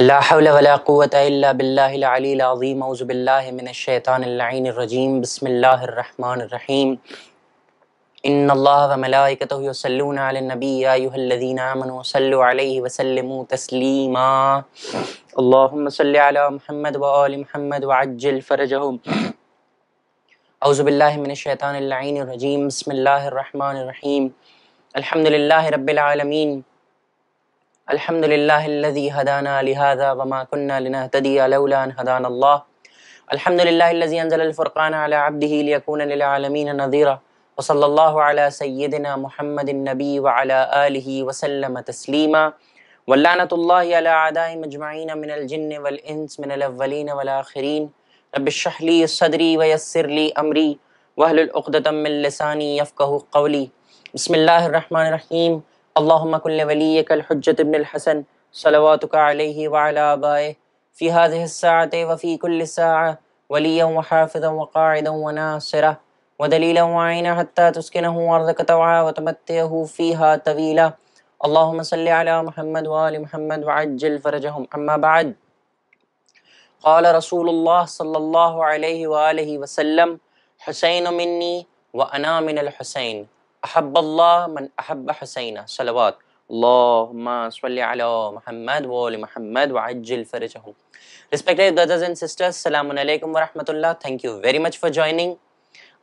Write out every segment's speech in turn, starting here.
لا حول ولا قوة إلا بالله العلي العظيم أعوذ بالله من الشيطان اللعين الرجيم بسم الله الرحمن الرحيم إن الله وملائكته يصلون على النبي يا أيها الذين آمنوا صلوا عليه وسلموا تسليما اللهم صل على محمد وآل محمد وعجل فرجهم أعوذ بالله من الشيطان اللعين الرجيم بسم الله الرحمن الرحيم الحمد لله رب العالمين الحمد لله الذي هدانا لهذا وما كنا لنهتدي لولا أن هدانا الله الحمد لله الذي أنزل الفرقان على عبده ليكون للعالمين نذيرا وصلى الله على سيدنا محمد النبي وعلى آله وسلم تسليما ولعنة الله على أعدائهم مجمعين من الجن والإنس من الأولين والآخرين رب اشرح لي صدري ويسر لي أمري وأهل عقدة من لساني يفقه قولي بسم الله الرحمن الرحيم اللهم كن لوليك الحجة بن الحسن صلواتك عليه وعلى آبائه في هذه الساعة وفي كل ساعة وليا وحافظا وقاعدا وناصرا ودليلا وعينا حتى تسكنه أرضك توعا وتمتعه فيها طويلا اللهم صل على محمد وآل محمد وعجل فرجهم أما بعد قال رسول الله صلى الله عليه وآله وسلم حسين مني وأنا من الحسين احب حسين صلوات اللهم صل على محمد وعلى محمد وعجل فرجه Respected brothers and sisters, Assalamu alaikum wa rahmatullah. Thank you very much for joining.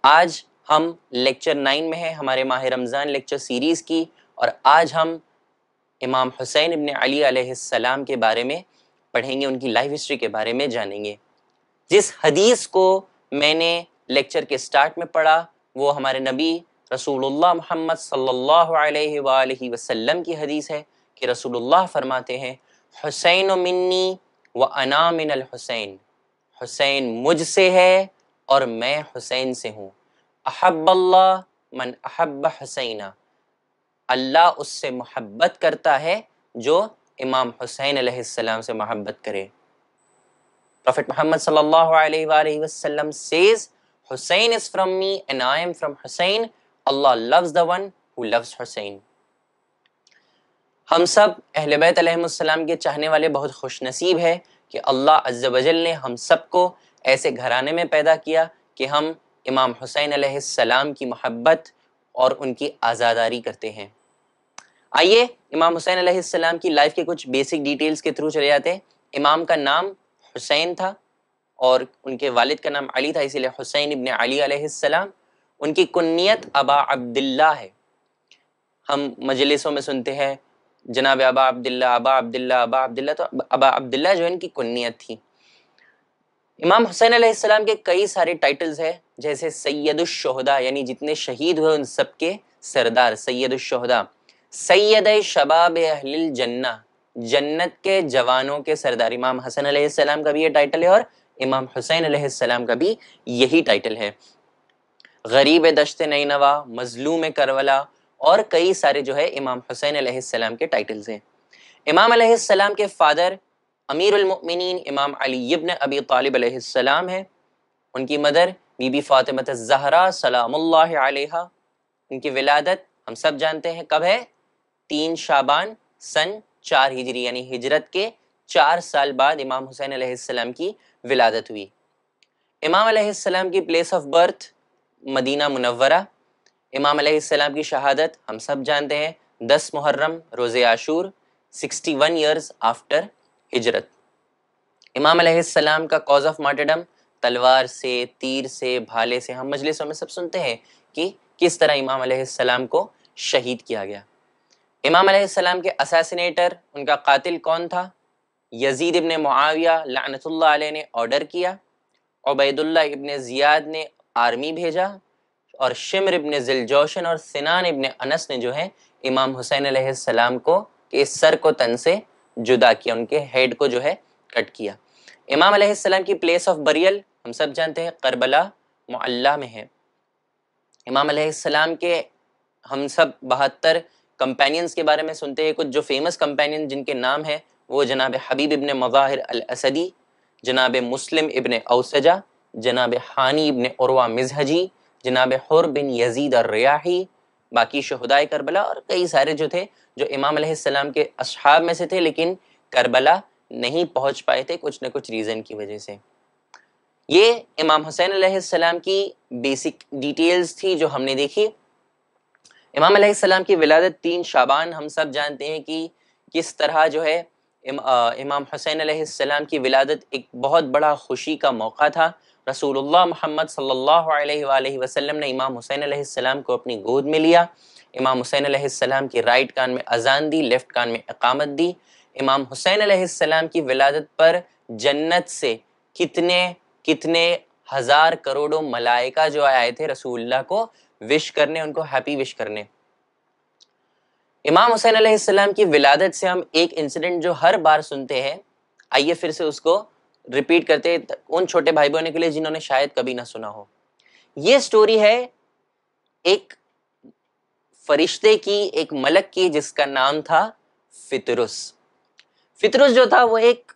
आज हम lecture nine में हैं हमारे माह रमज़ान लेक्चर सीरीज़ की और आज हम इमाम हुसैन इबन अली सलाम के बारे में पढ़ेंगे उनकी लाइफ हिस्ट्री के बारे में जानेंगे जिस हदीस को मैंने लेक्चर के स्टार्ट में पढ़ा वो हमारे नबी रसूलुल्लाह मोहम्मद सल्लल्लाहु अलैहि वसल्लम की हदीस है कि रसूलुल्लाह फरमाते हैं हुसैन मिन्नी व अना मिनल हुसैन हुसैन मुझसे है और मैं हुसैन से हूँ अहब्बल्ला मन अहब हुसैना अल्लाह उससे मोहब्बत करता है जो इमाम हुसैन अलैहिस्सलाम से मोहब्बत करे Prophet Muhammad sallallahu alaihi वसल्लम says Hussain is from me and I am from Hussain Allah loves the one who loves Hussain हम सब अहल बैतम के चाहने वाले बहुत खुश नसीब है कि अल्लाह अज्जल ने हम सबको ऐसे घराने में पैदा किया कि हम इमाम हुसैन सलाम की मोहब्बत और उनकी आज़ादारी करते हैं आइए इमाम हुसैन सलाम की लाइफ के कुछ बेसिक डिटेल्स के थ्रू चले जाते हैं इमाम का नाम हुसैन था और उनके वालिद का नाम अली था इसीलिए हुसैन इबन अली सलाम उनकी कुन्नीत अबा अब्दुल्ला है हम मजलिसों में सुनते हैं जनाब अबा अब्दुल्ला अबा अब्दुल्ला अबा अब्दुल्ला तो अबा अब्दुल्ला जो इनकी कुन्नीत थी इमाम हुसैन आसमाम के कई सारे टाइटल्स हैं जैसे सैदुलशहदा यानी जितने शहीद हुए उन सब के सरदार सैदुलशहदा सैद शबाब अहल जन्ना जन्नत के जवानों के सरदार इमाम हसन आसमाम का भी ये टाइटल है और इमाम हुसैन आसमाम का भी यही टाइटल है गरीब दश्त नई नवा मजलूम करवला और कई सारे जो है इमाम हुसैन आसमाम के टाइटल्स हैं इमाम आसमाम के फादर अमीरमिन इमाम अली अबी तालब आसमाम हैं उनकी मदर बीबी फ़ातिमत जहरा सलाम उनकी विलादत हम सब जानते हैं कब है तीन शाबान सन चार हिजरी यानी हिजरत के चार साल बाद इमाम हुसैन आसमाम की विलादत हुई इमाम आसमाम की प्लेस ऑफ बर्थ मदीना मुनवरा इमाम अलैहिस्सलाम की शहादत हम सब जानते हैं दस मुहर्रम रोज़ आशूर 61 वन ईयर्स आफ्टर हिजरत इमाम अलैहिस्सलाम का कॉज ऑफ मार्टडम तलवार से तीर से भाले से हम मजलिसों में सब सुनते हैं कि किस तरह इमाम अलैहिस्सलाम को शहीद किया गया इमाम अलैहिस्सलाम के असासिनेटर उनका कातिल कौन था यजीद इबन मुआविया लानतुल्ला ने ऑर्डर किया ओबैदुल्ला इब्ने ज़ियाद ने आर्मी भेजा और शिमर इबन जिलजोशन और सिनान इबन अनस ने जो है इमाम हुसैन सलाम को के सर को तन से जुदा किया उनके हेड को जो है कट किया इमाम सलाम की प्लेस ऑफ बरियल हम सब जानते हैं करबला मुल्ला में है इमाम सलाम के हम सब बहत्तर कंपेनियंस के बारे में सुनते हैं कुछ जो फेमस कंपेनियन जिनके नाम है वो जनाब हबीब इबन मज़ाहिर अलसदी असदी जनाब मुस्लिम इबन अवसजा जनाब हानी इबन उर्वा मिजहजी जनाब हुर बिन यजीद रियाही बाकी शहदाय करबला और कई सारे जो थे जो इमाम सलाम के असहाब में से थे लेकिन करबला नहीं पहुंच पाए थे कुछ न कुछ रीज़न की वजह से ये इमाम हुसैन सलाम की बेसिक डिटेल्स थी जो हमने देखी इमाम सलाम की विलादत तीन शाबान हम सब जानते हैं कि किस तरह जो है इम, आ, इमाम हुसैन सलाम की विलादत एक बहुत बड़ा खुशी का मौका था रसूल महमद सल्हसम ने इमाम हुसैन आसमाम को अपनी गोद में लिया इमाम हुसैन आसमाम की राइट कान में अजान दी लेफ्ट कान में अकामत दी इमाम हुसैन आसमाम की विलादत पर जन्नत से कितने कितने हज़ार करोड़ों मलाइका जो आए थे रसूलुल्लाह को विश करने उनको हैप्पी विश करने इमाम हुसैन आसमाम की विलादत से हम एक इंसिडेंट जो हर बार सुनते हैं आइए फिर से उसको रिपीट करते उन छोटे भाई बहनों के लिए जिन्होंने शायद कभी ना सुना हो ये स्टोरी है एक फरिश्ते की एक मलक की जिसका नाम था फितरुस फितरुस जो था वो एक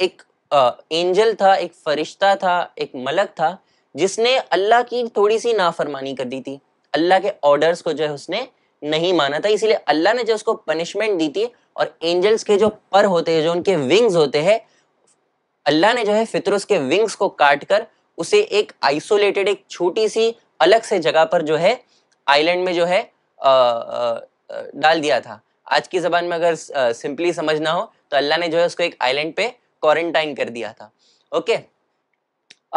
एक एंजल था एक फरिश्ता था एक मलक था जिसने अल्लाह की थोड़ी सी नाफरमानी कर दी थी अल्लाह के ऑर्डर्स को जो है उसने नहीं माना था इसीलिए अल्लाह ने जो उसको पनिशमेंट दी थी और एंजल्स के जो पर होते हैं जो उनके विंग्स होते हैं अल्लाह ने जो है फितर के विंग्स को काट कर उसे एक आइसोलेटेड एक छोटी सी अलग से जगह पर जो है आइलैंड में जो है आ, आ, डाल दिया था आज की जबान में अगर सिंपली समझना हो तो अल्लाह ने जो है उसको एक आइलैंड पे क्वारंटाइन कर दिया था ओके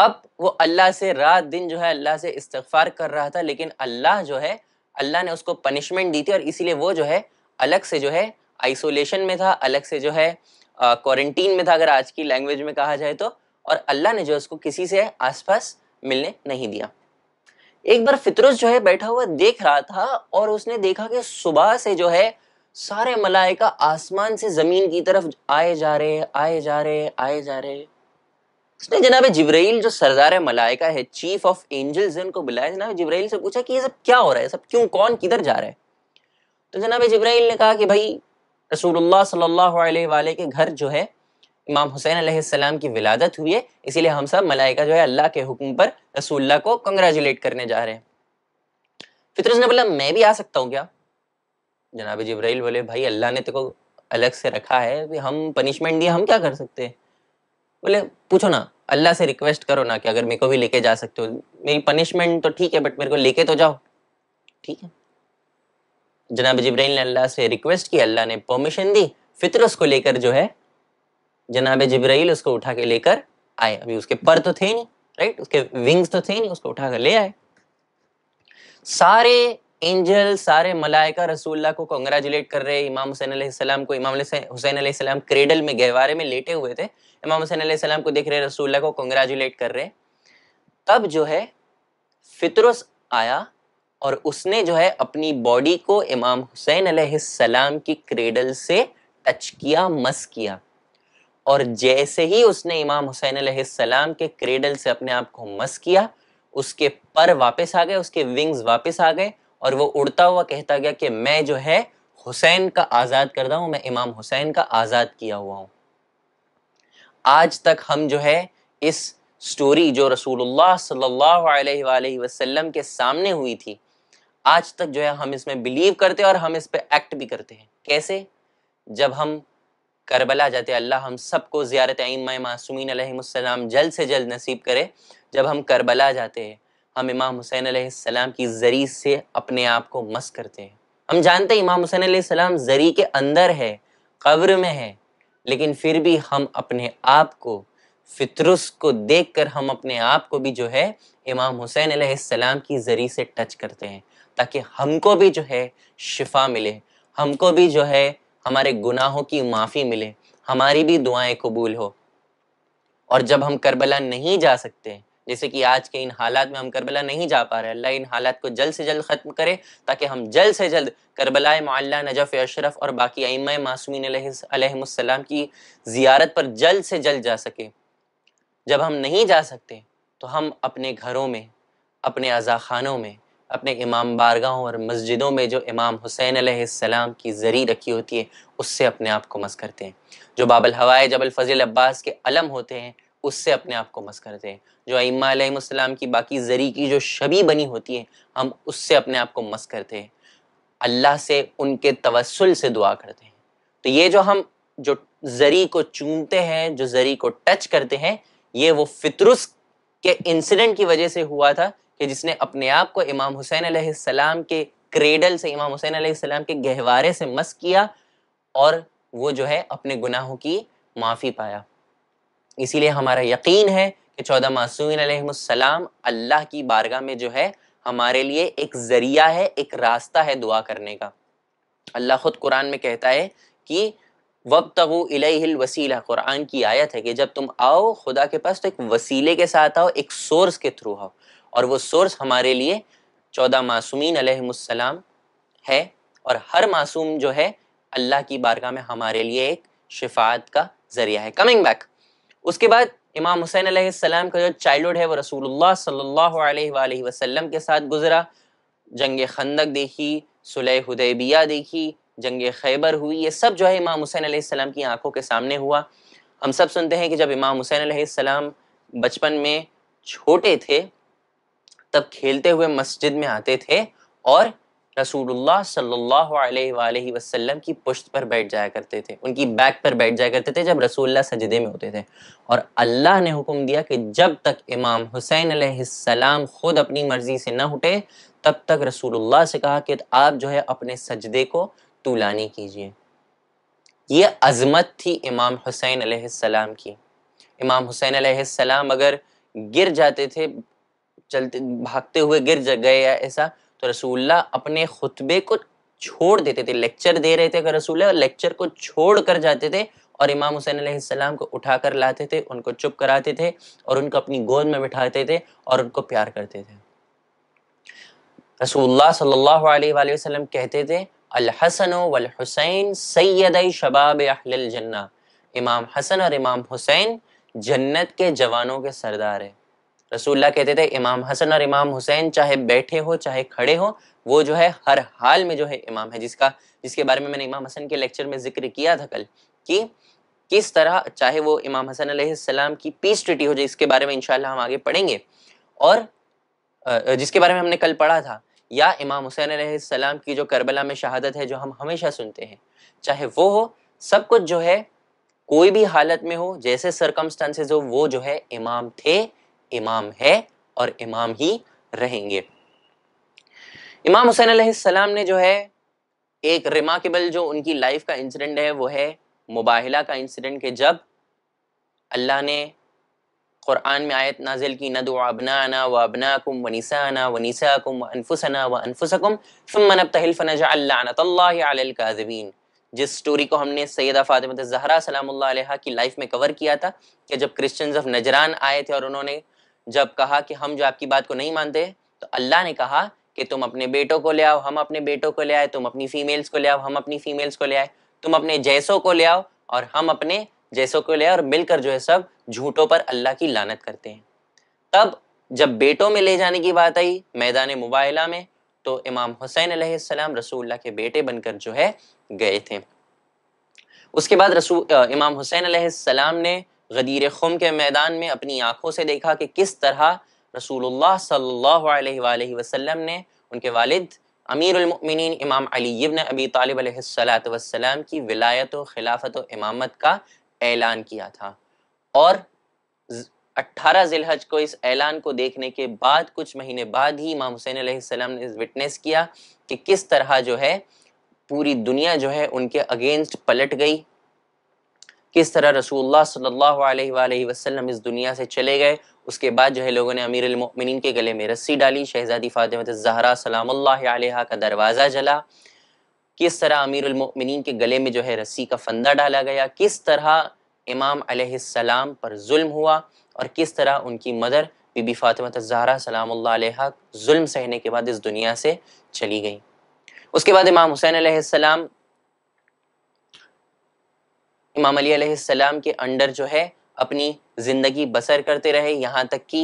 अब वो अल्लाह से रात दिन जो है अल्लाह से इस्तफार कर रहा था लेकिन अल्लाह जो है अल्लाह ने उसको पनिशमेंट दी थी और इसीलिए वो जो है अलग से जो है आइसोलेशन में था अलग से जो है क्वारंटीन में था अगर आज की लैंग्वेज में कहा जाए तो और अल्लाह ने जो उसको किसी से आसपास मिलने नहीं दिया एक बार फितरस जो है बैठा हुआ देख रहा था और उसने देखा कि सुबह से जो है सारे मलाइका आसमान से जमीन की तरफ आए जा रहे आए जा रहे आए जा रहे उसने जनाब जिब्राइल जो सरदार मलाइका है चीफ ऑफ एंजल्स इनको बुलाया जनाब जिब्राइल से पूछा कि ये सब क्या हो रहा है सब क्यों कौन किधर जा रहा है तो जनाब जिब्राइल ने कहा कि भाई रसूलुल्लाह सल्लल्लाहु अलैहि वाले के घर जो है इमाम हुसैन अलैहिस्सलाम की विलादत हुई है इसीलिए हम सब मलाइका जो है अल्लाह के हुक्म पर रसूलुल्लाह को कंग्रेचुलेट करने जा रहे हैं फितरस ने बोला मैं भी आ सकता हूँ क्या जनाब जब्राइल बोले भाई अल्लाह ने तेको अलग से रखा है हम पनिशमेंट दिए हम क्या कर सकते बोले पूछो ना अल्लाह से रिक्वेस्ट करो ना कि अगर मेरे को भी लेके जा सकते हो मेरी पनिशमेंट तो ठीक है बट मेरे को लेके तो जाओ ठीक है जनाब जब्राइल ने अल्लाह से रिक्वेस्ट की अल्लाह ने परमिशन दी फितर उसको लेकर जो है जनाब जब्राइल उसको उठा के लेकर आए अभी उसके पर तो थे नहीं राइट उसके विंग्स तो थे नहीं उसको उठा कर ले आए सारे एंजल सारे मलाइका रसूल्ला को कॉन्ग्रेचुलेट कर रहे इमाम हुसैन सलाम को इमाम हुसैन सलाम क्रेडल में गहवारे में लेटे हुए थे इमाम हुसैन सलाम को देख रहे रसूल्ला को कॉन्ग्रेचुलेट कर रहे तब जो है फितरस आया और उसने जो है अपनी बॉडी को इमाम हुसैन सलाम की क्रेडल से टच किया मस किया और जैसे ही उसने इमाम हुसैन सलाम के क्रेडल से अपने आप को मस किया उसके पर वापस आ गए उसके विंग्स वापस आ गए और वो उड़ता हुआ कहता गया कि मैं जो है हुसैन का आज़ाद करता हूँ मैं इमाम हुसैन का आज़ाद किया हुआ हूँ आज तक हम जो है इस स्टोरी जो रसूलुल्लाह सल्लल्लाहु अलैहि वसल्लम के सामने हुई थी आज तक जो है हम इसमें बिलीव करते हैं और हम इस पर एक्ट भी करते हैं कैसे जब हम करबला जाते अल्लाह हम सबको ज़्यारत इमाम मासूमिन जल्द से जल्द नसीब करे जब हम करबला जाते हैं हम इमाम हुसैन सलाम की जरी से अपने आप को मस करते हैं हम जानते हैं इमाम हुसैन सलाम जरी के अंदर है कब्र में है लेकिन फिर भी हम अपने आप को फितरस को देख कर हम अपने आप को भी जो है इमाम हुसैन सलाम की जरी से टच करते हैं ताकि हमको भी जो है शिफा मिले हमको भी जो है हमारे गुनाहों की माफ़ी मिले हमारी भी दुआएं कबूल हो और जब हम करबला नहीं जा सकते जैसे कि आज के इन हालात में हम करबला नहीं जा पा रहे अल्लाह इन हालात को जल्द से जल्द ख़त्म करे ताकि हम जल्द से जल्द करबला मल्ला नजफ़ अशरफ और बाकी अम मासूमिन की ज़ियारत पर जल्द से जल्द जा सके जब हम नहीं जा सकते तो हम अपने घरों में अपने अज़ा खानों में अपने इमाम बारगाहों और मस्जिदों में जो इमाम हुसैन सलाम की जरी रखी होती है उससे अपने आप को मस करते हैं जो बाबल हवाए जबल फजील अब्बास के अलम होते हैं उससे अपने आप को मस करते हैं जो अम्माम की बाकी जरी की जो शबी बनी होती है हम उससे अपने आप को मस करते हैं अल्लाह से उनके तवसल से दुआ करते हैं तो ये जो हम जो जरी को चूमते हैं जो जरी को टच करते हैं ये वो फितरुस के इंसिडेंट की वजह से हुआ था कि जिसने अपने आप को इमाम हुसैन सलाम के क्रेडल से इमाम हुसैन सलाम के गहवारे से मस किया और वो जो है अपने गुनाहों की माफ़ी पाया इसीलिए हमारा यकीन है कि चौदह मासूम सलाम अल्लाह की बारगाह में जो है हमारे लिए एक ज़रिया है एक रास्ता है दुआ करने का अल्लाह ख़ुद कुरान में कहता है कि वब तगु वसीला कुरान की आयत है कि जब तुम आओ खुदा के पास तो एक वसीले के साथ आओ एक सोर्स के थ्रू आओ और वो सोर्स हमारे लिए चौदह मासूमिन है और हर मासूम जो है अल्लाह की बारगाह में हमारे लिए एक शिफात का ज़रिया है कमिंग बैक उसके बाद इमाम हुसैन अलैहिस्सलाम का जो चाइल्डहुड है वो रसूलुल्लाह सल्लल्लाहु अलैहि वसल्लम के साथ गुजरा जंग खंदक देखी सुलह हुदैबिया देखी जंग खैबर हुई ये सब जो है इमाम हुसैन अलैहिस्सलाम की आंखों के सामने हुआ हम सब सुनते हैं कि जब इमाम हुसैन अलैहिस्सलाम बचपन में छोटे थे तब खेलते हुए मस्जिद में आते थे और रसूलुल्लाह सल्लल्लाहु अलैहि वसल्लम की पुश्त पर बैठ जाया करते थे उनकी बैक पर बैठ जाया करते थे जब रसूलुल्लाह सजदे में होते थे और अल्लाह ने हुक्म दिया कि जब तक इमाम हुसैन अलैहिस्सलाम खुद अपनी मर्ज़ी से न उठे तब तक रसूलुल्लाह से कहा कि आप जो है अपने सजदे को तूलानी कीजिए ये अजमत थी इमाम हुसैन अलैहिस्सलाम की इमाम हुसैन अलैहिस्सलाम अगर गिर जाते थे चलते भागते हुए गिर गए या ऐसा तो रसूल्ला अपने खुतबे को छोड़ देते थे लेक्चर दे रहे थे अगर रसूल और लेक्चर को छोड़ कर जाते थे और इमाम हुसैन सलाम को उठा कर लाते थे उनको चुप कराते थे और उनको अपनी गोद में बिठाते थे और उनको प्यार करते थे रसूल सल्लल्लाहु अलैहि वसल्लम कहते थे अल हसन वल हुसैन सैद शबाब अहल जन्ना इमाम हसन और इमाम हुसैन जन्नत के जवानों के सरदार हैं रसूल्ला कहते थे इमाम हसन और इमाम हुसैन चाहे बैठे हो चाहे खड़े हो वो जो है हर हाल में जो है इमाम है जिसका जिसके बारे में मैंने इमाम हसन के लेक्चर में जिक्र किया था कल कि किस तरह चाहे वो इमाम हसन सलाम की पीस ट्रिटी हो जाए इसके बारे में इनशाला हम आगे पढ़ेंगे और जिसके बारे में हमने कल पढ़ा था या इमाम हुसैन सलाम की जो करबला में शहादत है जो हम हमेशा सुनते हैं चाहे वो हो सब कुछ जो है कोई भी हालत में हो जैसे सरकमस्टांसेस हो वो जो है इमाम थे इमाम है और इमाम ही रहेंगे इमाम हुसैन सलाम ने जो है एक रिमार्केबल जो उनकी लाइफ का इंसिडेंट है वो है मुबाहिला का इंसिडेंट के जब अल्लाह ने कुरान में आयत नाजिल की नद अबना व अबनाकुम वनिसाना वनिसाकुम अनफुसना व अनफुसकुम सुम्मा नबतहिल फनजअल्लानतल्लाहिलकाज़िबीन जिस स्टोरी को हमने सैदा फातिमा जहरा सलामुल्लाह अलैहा की लाइफ में कवर किया था कि जब क्रिश्चियंस ऑफ नजरान आए थे और उन्होंने जब कहा कि हम जो आपकी बात को नहीं मानते तो अल्लाह ने कहा कि तुम अपने बेटों को ले आओ हम अपने बेटों को ले आए तुम अपनी फीमेल्स को ले आओ हम अपनी फीमेल्स को ले आए तुम अपने जैसों को ले आओ और हम अपने जैसों को ले आओ और मिलकर जो है सब झूठों पर अल्लाह की लानत करते हैं तब जब बेटों में ले जाने की बात आई मैदान मुबाइला में तो इमाम हुसैन अलैहिस्सलाम रसूल्ला के बेटे बनकर जो है गए थे उसके बाद रसूल इमाम हुसैन अलैहिस्सलाम ने गदीर खुम के मैदान में अपनी आंखों से देखा कि किस तरह रसूलुल्लाह सल्लल्लाहु अलैहि वसल्लम ने उनके वालिद अमीरमिन इमाम अली इबन अबी तालिब वसलम की विलायत खिलाफत इमामत का ऐलान किया था और 18 जिलहज को इस ऐलान को देखने के बाद कुछ महीने बाद ही इमाम हुसैन सलाम ने विटनेस किया कि किस तरह जो है पूरी दुनिया जो है उनके अगेंस्ट पलट गई किस तरह रसूलुल्लाह सल्लल्लाहु अलैहि वसल्लम इस दुनिया से चले गए उसके बाद जो है लोगों ने अमीर अमीरमिन के गले में रस्सी डाली शहजादी फ़ातिमत तो जहरा सलाम का दरवाज़ा जला किस तरह अमीर अमीरमिन के गले में जो है रस्सी का फंदा डाला गया किस तरह इमाम अलैहिस्सलाम पर जुल्म हुआ और किस तरह उनकी मदर बीबी फ़ातिमत तो जहरा सलाम जुल्म सहने के बाद इस दुनिया से चली गई उसके बाद इमाम हुसैन अलैहिस्सलाम इमाम अली अलैहिस्सलाम के अंडर जो है अपनी ज़िंदगी बसर करते रहे यहाँ तक कि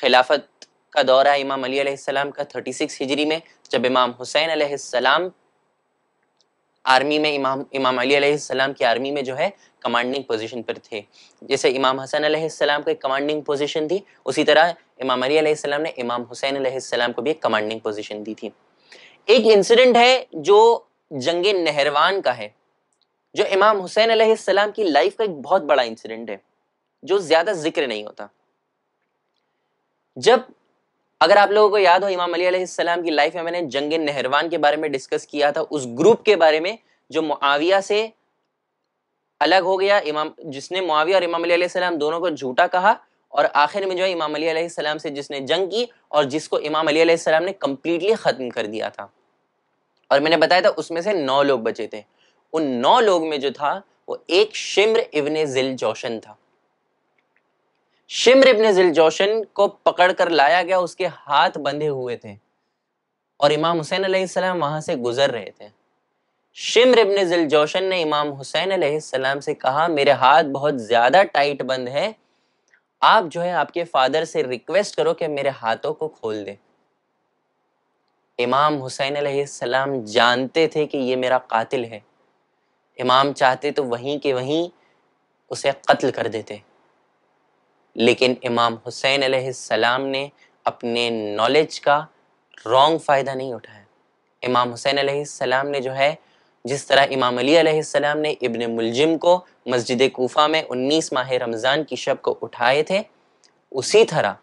खिलाफत का दौरा इमाम अली अलैहिस्सलाम का 36 हिजरी में जब इमाम हुसैन अलैहिस्सलाम आर्मी में इमाम इमाम अली अलैहिस्सलाम की आर्मी में जो है कमांडिंग पोजीशन पर थे जैसे इमाम हसन को की कमांडिंग पोजीशन थी उसी तरह इमाम अली अलैहिस्सलाम ने इमाम हुसैन अलैहिस्सलाम को भी एक कमांडिंग पोजीशन दी थी एक इंसिडेंट है जो जंग नहरवान का है जो इमाम हुसैन अलैहिस्सलाम की लाइफ का एक बहुत बड़ा इंसिडेंट है जो ज़्यादा जिक्र नहीं होता जब अगर आप लोगों को याद हो इमाम अली अलैहिस्सलाम की लाइफ में मैंने जंग नहरवान के बारे में डिस्कस किया था उस ग्रुप के बारे में जो मुआविया से अलग हो गया इमाम जिसने मुआविया और इमाम अली अलैहिस्सलाम दोनों को झूठा कहा और आखिर में जो है इमाम अली अलैहिस्सलाम से जिसने जंग की और जिसको इमाम अली अलैहिस्सलाम ने कम्प्लीटली ख़त्म कर दिया था और मैंने बताया था उसमें से नौ लोग बचे थे उन नौ लोग में जो था वो एक शिम्र इब्न जिल जोशन था शिम्र इब्न जिल जोशन को पकड़ कर लाया गया उसके हाथ बंधे हुए थे और इमाम हुसैन अलैहिस्सलाम वहां से गुजर रहे थे शिम्र इबन जिल जोशन ने इमाम हुसैन अलैहिस्सलाम से कहा मेरे हाथ बहुत ज़्यादा टाइट बंद है आप जो है आपके फादर से रिक्वेस्ट करो कि मेरे हाथों को खोल दे इमाम हुसैन अलैहिस्सलाम जानते थे कि ये मेरा कातिल है इमाम चाहते तो वहीं के वहीं उसे कत्ल कर देते लेकिन इमाम हुसैन सलाम ने अपने नॉलेज का रॉन्ग फ़ायदा नहीं उठाया इमाम हुसैन सलाम ने जो है जिस तरह इमाम अली अलैहिस्सलाम ने इब्न मुलजिम को मस्जिद कोफा में 19 माह रमज़ान की शब को उठाए थे उसी तरह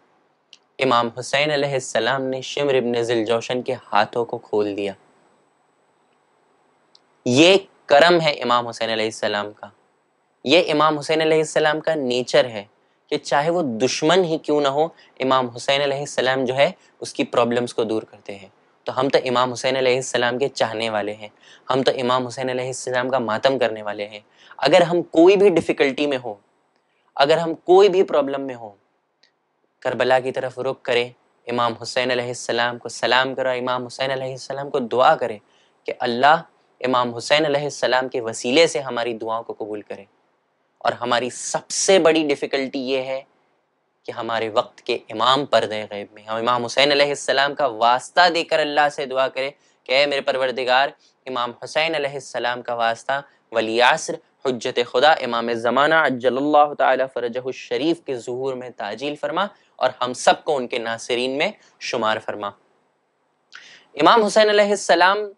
इमाम हुसैन अलैहिस्सलाम ने शिमर इब्न जिलजौशन के हाथों को खोल दिया ये करम है इमाम हुसैन आसमाम का ये इमाम हुसैन आसमाम का नेचर है कि चाहे वो दुश्मन ही क्यों ना हो इमाम हुसैन आसमाम जो है उसकी प्रॉब्लम्स को दूर करते हैं तो हम तो इमाम हुसैन आसमाम के चाहने वाले हैं हम तो इमाम हुसैन आसमाम का मातम करने वाले हैं अगर हम कोई भी डिफ़िकल्टी में हो अगर हम कोई भी प्रॉब्लम में हो करबला की तरफ रुख करें इमाम हुसैन आसमाम को सलाम करो इमाम हुसैन आसमाम को दुआ करें कि अल्लाह इमाम हुसैन सलाम के वसीले से हमारी दुआओं को कबूल करे और हमारी सबसे बड़ी डिफ़िकल्टी ये है कि हमारे वक्त के इमाम पर्दे गैब में हम इमाम हुसैन सलाम का वास्ता देकर अल्लाह से दुआ करें कि ए मेरे परवरदिगार इमाम हुसैन सलाम का वास्ता वली आसर हजत खुदा इमाम ज़माना अजल्ला तरजशरीफ के जहूर में ताजील फरमा और हम सबको उनके नासरीन में शुमार फरमा इमाम हुसैन सलाम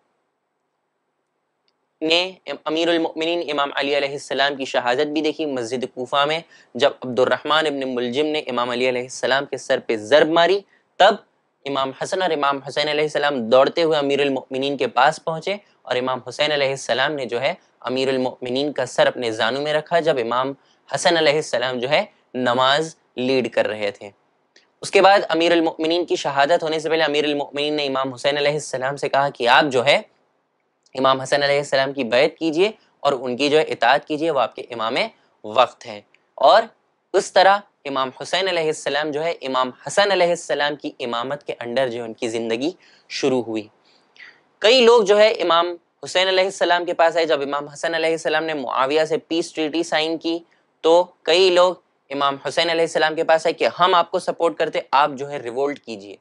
ने अमीरमिन इमाम अली सलाम की शहादत भी देखी मस्जिद कोफा में जब अब्दुलरहमान इबन मुलजिम ने इमाम अली के सर पे ज़रब मारी तब इमाम हसन और इमाम हुसैन सलाम दौड़ते हुए अमीरमिन के पास पहुँचे और इमाम हुसैन सलाम ने जो है अमीर अमीरमिन का सर अपने जानू में रखा जब इमाम हसन सलाम जो है नमाज लीड कर रहे थे उसके बाद अमीरमिन की शहादत होने से पहले अमीर अमीरमिन ने इमाम हुसैन सलाम से कहा कि आप जो है इमाम हसन आसमाम की बैत कीजिए और उनकी जो है इतात कीजिए वो आपके इमाम वक्त हैं और उस तरह इमाम हुसैन आसमाम जो है इमाम हसन आसमाम की इमामत के अंडर जो है उनकी ज़िंदगी शुरू हुई कई लोग जो है इमाम हुसैन आसमाम के पास आए जब इमाम हसन आसमाम ने मुआविया से पीस ट्रीटी साइन की तो कई लोग इमाम हुसैन आसमाम के पास आए कि हम आपको सपोर्ट करते आप जो है रिवोल्ट कीजिए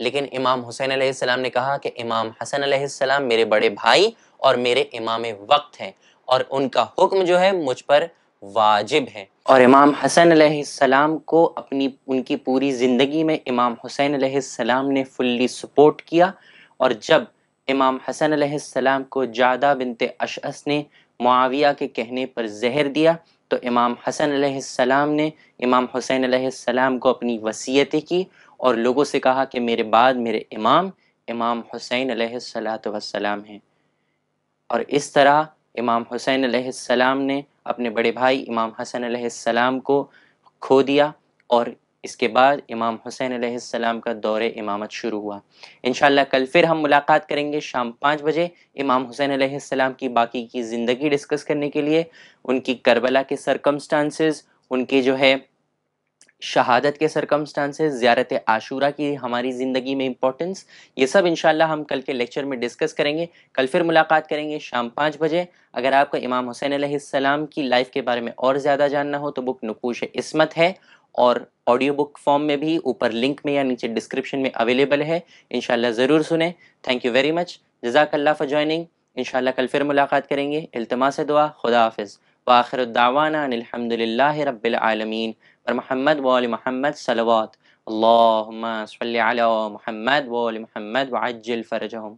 लेकिन इमाम हुसैन आसमाम ने कहा कि इमाम हसन सलाम मेरे बड़े भाई और मेरे इमाम वक्त हैं और उनका हुक्म जो है मुझ पर वाजिब है और इमाम हसन सलाम को अपनी उनकी पूरी ज़िंदगी में इमाम हुसैन सलाम ने फुल्ली सपोर्ट किया और जब इमाम हसन सलाम को जादा बिनते अशअस ने मुआविया के कहने पर जहर दिया तो इमाम हसन सलाम ने इमाम हुसैन सलाम को अपनी वसीयतें की और लोगों से कहा कि मेरे बाद मेरे इमाम इमाम हुसैन सलाम हैं और इस तरह इमाम हुसैन सलाम ने अपने बड़े भाई इमाम हसन सलाम को खो दिया और इसके बाद इमाम हुसैन सलाम का दौर इमामत शुरू हुआ इन कल फिर हम मुलाकात करेंगे शाम पाँच बजे इमाम हुसैन सलाम की बाकी की ज़िंदगी डिस्कस करने के लिए उनकी करबला के सरकमस्टांसेस उनके जो है शहादत के सरकमस्टांसेस ज़्यारत आशूरा की हमारी ज़िंदगी में इम्पोर्टेंस ये सब इंशाल्लाह हम कल के लेक्चर में डिस्कस करेंगे कल फिर मुलाकात करेंगे शाम पाँच बजे अगर आपको इमाम हुसैन आसमाम की लाइफ के बारे में और ज़्यादा जानना हो तो बुक नकूश इसमत है और ऑडियो बुक फॉर्म में भी ऊपर लिंक में या नीचे डिस्क्रिप्शन में अवेलेबल है इनशाला ज़रूर सुने थैंक यू वेरी मच जजाकल्ला फॉर ज्वाइनिंग इनशाला कल फिर मुलाकात करेंगे अल्तमास दुआ खुदा हाफिज़ वाखिर दावाना अनिलहमदिल्ला रबालमीन पर महमद वाल महमद सलवात अल्लाह महमद वाल महमद वाजिल फ़रजम